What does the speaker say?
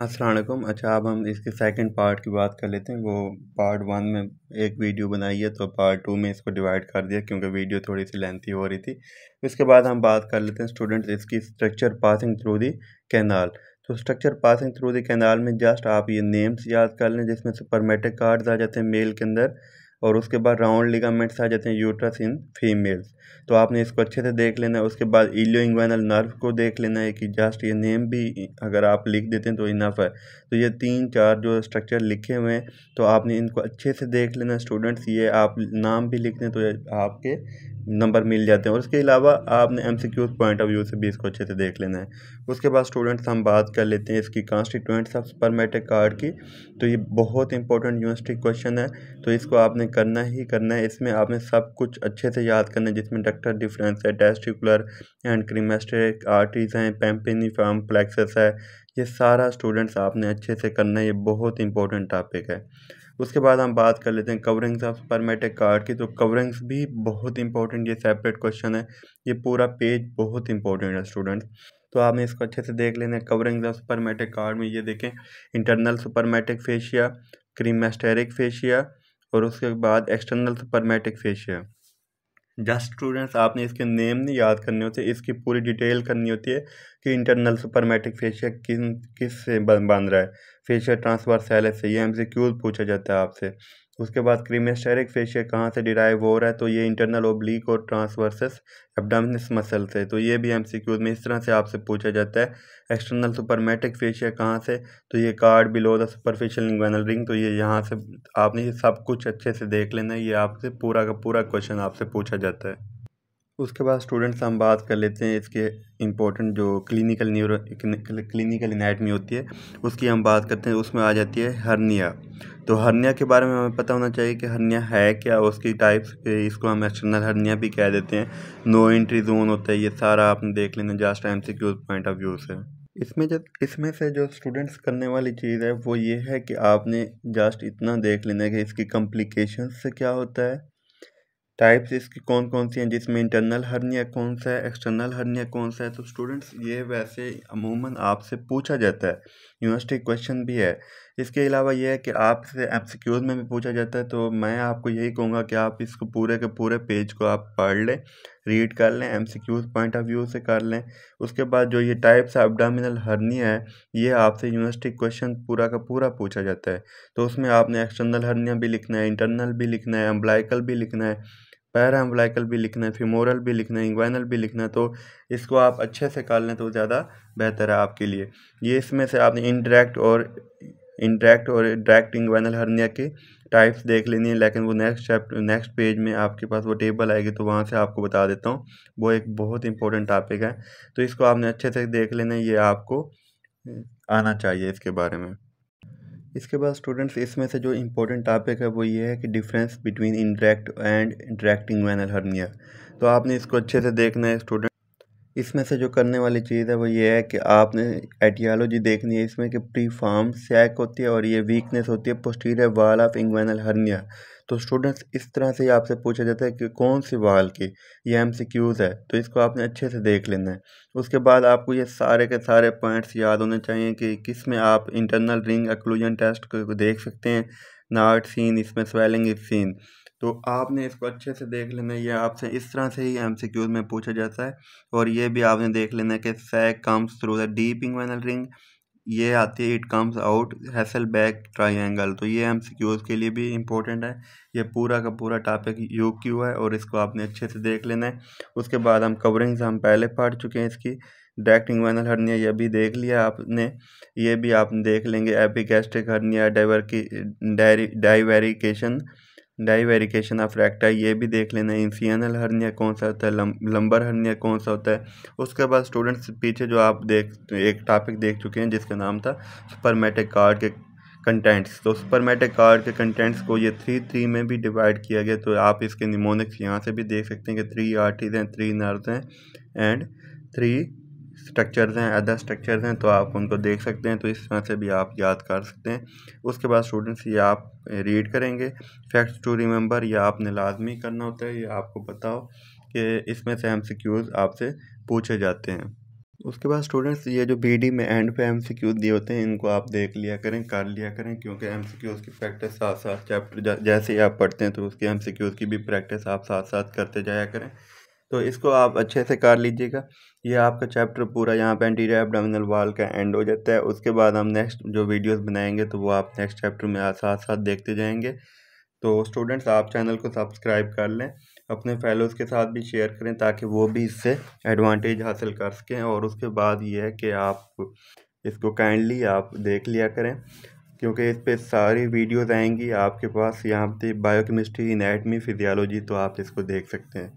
असलम अच्छा अब हम इसके सेकंड पार्ट की बात कर लेते हैं वो पार्ट वन में एक वीडियो बनाई है तो पार्ट टू में इसको डिवाइड कर दिया क्योंकि वीडियो थोड़ी सी लेंथी हो रही थी इसके बाद हम बात कर लेते हैं स्टूडेंट्स इसकी structure passing through the canal तो structure passing through the canal में जस्ट आप ये नेम्स याद कर लें जिसमें सुपरमेटिक कार्ड्स आ जाते हैं मेल के अंदर और उसके बाद राउंड लिगामेंट्स आ जाते हैं यूट्रस इन फीमेल्स तो आपने इसको अच्छे से देख लेना है उसके बाद इलियो इंग्वाइनल नर्व को देख लेना है कि जस्ट ये नेम भी अगर आप लिख देते हैं तो इनफ है तो ये तीन चार जो स्ट्रक्चर लिखे हुए हैं तो आपने इनको अच्छे से देख लेना स्टूडेंट्स ये आप नाम भी लिख दें तो आपके नंबर मिल जाते हैं और इसके अलावा आपने M C Qs point of view से भी इसको अच्छे से देख लेना है उसके बाद स्टूडेंट्स हम बात कर लेते हैं इसकी constituents of spermatic cord की तो ये बहुत इंपॉर्टेंट यूनिवर्सिटी क्वेश्चन है तो इसको आपने करना ही करना है इसमें आपने सब कुछ अच्छे से याद करना है जिसमें डक्टर डिफरेंस है टेस्टिकुलर एंड क्रीमेस्ट्रिक आर्टरीज हैं पेम्पिनिफार्म प्लेक्सेस है ये सारा स्टूडेंट्स आपने अच्छे से करना है ये बहुत इंपॉर्टेंट टॉपिक है उसके बाद हम बात कर लेते हैं कवरिंग्स ऑफ परमेटिक कार्ड की तो कवरिंग्स भी बहुत इंपॉर्टेंट ये सेपरेट क्वेश्चन है ये पूरा पेज बहुत इंपॉर्टेंट है स्टूडेंट्स तो आपने इसको अच्छे से देख लेना कवरिंग्स ऑफ सुपरमेटिक कार्ड में ये देखें internal spermatic fascia cremasteric fascia और उसके बाद external spermatic fascia just students आपने इसके नेम नहीं याद करने होते इसकी पूरी डिटेल करनी होती है कि इंटरनल सुपरमेटिक फेशिया किन किस से बन रहा है फेशिया ट्रांसफर सेल से ये एम पूछा जाता है आपसे उसके बाद क्रीमेस्टेरिक फेशिया कहाँ से डिराइव हो रहा है तो ये इंटरनल ओब्लिक और ट्रांसवर्सस एबडामिनस मसल से तो ये भी एम में इस तरह से आपसे पूछा जाता है एक्सटर्नल सुपरमेटिक फेशिया कहाँ से तो ये cord below the superficial inguinal ring तो ये यहाँ से आपने ये सब कुछ अच्छे से देख लेना ये आपसे पूरा का पूरा क्वेश्चन आपसे पूछा जाता है उसके बाद स्टूडेंट्स हम बात कर लेते हैं इसके इम्पोर्टेंट जो क्लिनिकल न्यूरो क्लिनिकल इनाटमी होती है उसकी हम बात करते हैं उसमें आ जाती है हर्निया तो हर्निया के बारे में हमें पता होना चाहिए कि हर्निया है क्या उसकी टाइप्स इसको हम एक्सटर्नल हर्निया भी कह देते हैं नो एंट्री जोन होता है ये सारा आपने देख लेना जस्ट टाइम से क्यूज पॉइंट ऑफ व्यू से इसमें जब इसमें से जो स्टूडेंट्स करने वाली चीज़ है वो ये है कि आपने जस्ट इतना देख लेना है कि इसकी कम्प्लिकेशन से क्या होता है टाइप्स इसकी कौन कौन सी हैं जिसमें इंटरनल हर्निया कौन सा है एक्सटर्नल हर्निया कौन सा है तो स्टूडेंट्स ये वैसे अमूमन आपसे पूछा जाता है यूनिवर्सिटी क्वेश्चन भी है इसके अलावा ये है कि आपसे एमसीक्यूज में भी पूछा जाता है तो मैं आपको यही कहूँगा कि आप इसको पूरे के पूरे पेज को आप पढ़ लें रीड कर लें एम पॉइंट ऑफ व्यू से कर लें उसके बाद जो ये टाइप्स अबडामिनल हर्निया है ये आपसे यूनिवर्सिटी क्वेश्चन पूरा का पूरा पूछा जाता है तो उसमें आपने एक्सटर्नल हर्निया भी लिखना है इंटरनल भी लिखना है एम्ब्लाइकल भी लिखना है पैरा एम्बलाइकल भी लिखना है फिमोरल भी लिखना है इंग्वाइनल भी लिखना है तो इसको आप अच्छे से काट लें तो ज़्यादा बेहतर है आपके लिए ये इसमें से आपने इनडायरेक्ट और इंटरेक्ट और डायरेक्ट इंग्वाइनल हरनिया के टाइप्स देख लेनी है लेकिन वो नेक्स्ट चैप्टर नेक्स्ट पेज में आपके पास वो टेबल आएगी तो वहाँ से आपको बता देता हूँ वो एक बहुत इंपॉर्टेंट टॉपिक है तो इसको आपने अच्छे से देख लेना ये आपको आना चाहिए इसके बारे में इसके बाद स्टूडेंट्स इसमें से जो इम्पोर्टेंट टॉपिक है वो ये है कि डिफरेंस बिटवीन इंडरेक्ट एंड इंटरेक्टिंग वैनल हर्निया तो आपने इसको अच्छे से देखना है स्टूडेंट इसमें से जो करने वाली चीज़ है वो ये है कि आपने एटियालोजी देखनी है इसमें कि प्री फॉर्म सैक होती है और ये वीकनेस होती है posterior wall of inguinal hernia तो स्टूडेंट्स इस तरह से ही आपसे पूछा जाता है कि कौन सी वाल की ये एम सी क्यूज़ है तो इसको आपने अच्छे से देख लेना है उसके बाद आपको ये सारे के सारे पॉइंट्स याद होने चाहिए कि किस में आप इंटरनल रिंग एक्लूजन टेस्ट को देख सकते हैं नाट सीन इसमें स्वेलिंग इस सीन तो आपने इसको अच्छे से देख लेना ये आपसे इस तरह से ही एम सी क्यूज़ में पूछा जाता है और ये भी आपने देख लेना कि sac comes through the deep inguinal ring ये आती है it comes out Hesselbach triangle तो ये एम सी क्यूज़ के लिए भी इम्पोर्टेंट है ये पूरा का पूरा टॉपिक यू क्यू है और इसको आपने अच्छे से देख लेना है उसके बाद हम से हम पहले पढ़ चुके हैं इसकी डायरेक्ट इंग्वाइनल हर्निया ये भी देख लिया आपने ये भी आप देख लेंगे एपिगैस्ट्रिक हर्निया डाइवर की डायवेरिकेशन डाईवेरिकेशन ऑफ रेक्टा ये भी देख लेना है इंसियनल हर्निया कौन सा होता है लंबर हर्निया कौन सा होता है उसके बाद स्टूडेंट्स पीछे जो आप देख एक टॉपिक देख चुके हैं जिसका नाम था सुपरमेटिक कार्ड तो के कंटेंट्स तो सुपरमेटिक कार्ड के कंटेंट्स को ये थ्री थ्री में भी डिवाइड किया गया तो आप इसके निमोनिक्स यहाँ से भी देख सकते हैं कि थ्री आर्टिज हैं थ्री नर्स हैं एंड थ्री स्ट्रक्चर्स हैं अदर स्ट्रक्चर्स हैं तो आप उनको देख सकते हैं तो इस तरह से भी आप याद कर सकते हैं उसके बाद स्टूडेंट्स ये आप रीड करेंगे फैक्ट्स टू रिमेंबर ये आपने लाजमी करना होता है ये आपको बताओ कि इसमें से एम आपसे पूछे जाते हैं उसके बाद स्टूडेंट्स ये जो डी में एंड पे एम दिए होते हैं इनको आप देख लिया करें कर लिया करें क्योंकि एम की प्रैक्टिस साथ साथ चैप्टर जैसे ही आप पढ़ते हैं तो उसके एम की भी प्रैक्टिस आप साथ साथ करते जाया करें तो इसको आप अच्छे से कर लीजिएगा ये आपका चैप्टर पूरा यहाँ पे एंटीरियर एबडामिनल वाल का एंड हो जाता है उसके बाद हम नेक्स्ट जो वीडियोस बनाएंगे तो वो आप नेक्स्ट चैप्टर में साथ साथ देखते जाएंगे तो स्टूडेंट्स आप चैनल को सब्सक्राइब कर लें अपने फैलोज़ के साथ भी शेयर करें ताकि वो भी इससे एडवांटेज हासिल कर सकें और उसके बाद ये है कि आप इसको काइंडली आप देख लिया करें क्योंकि इस पर सारी वीडियोज़ आएंगी आपके पास यहाँ पे बायोकेमिस्ट्री इनेटमी फिजियालॉजी तो आप इसको देख सकते हैं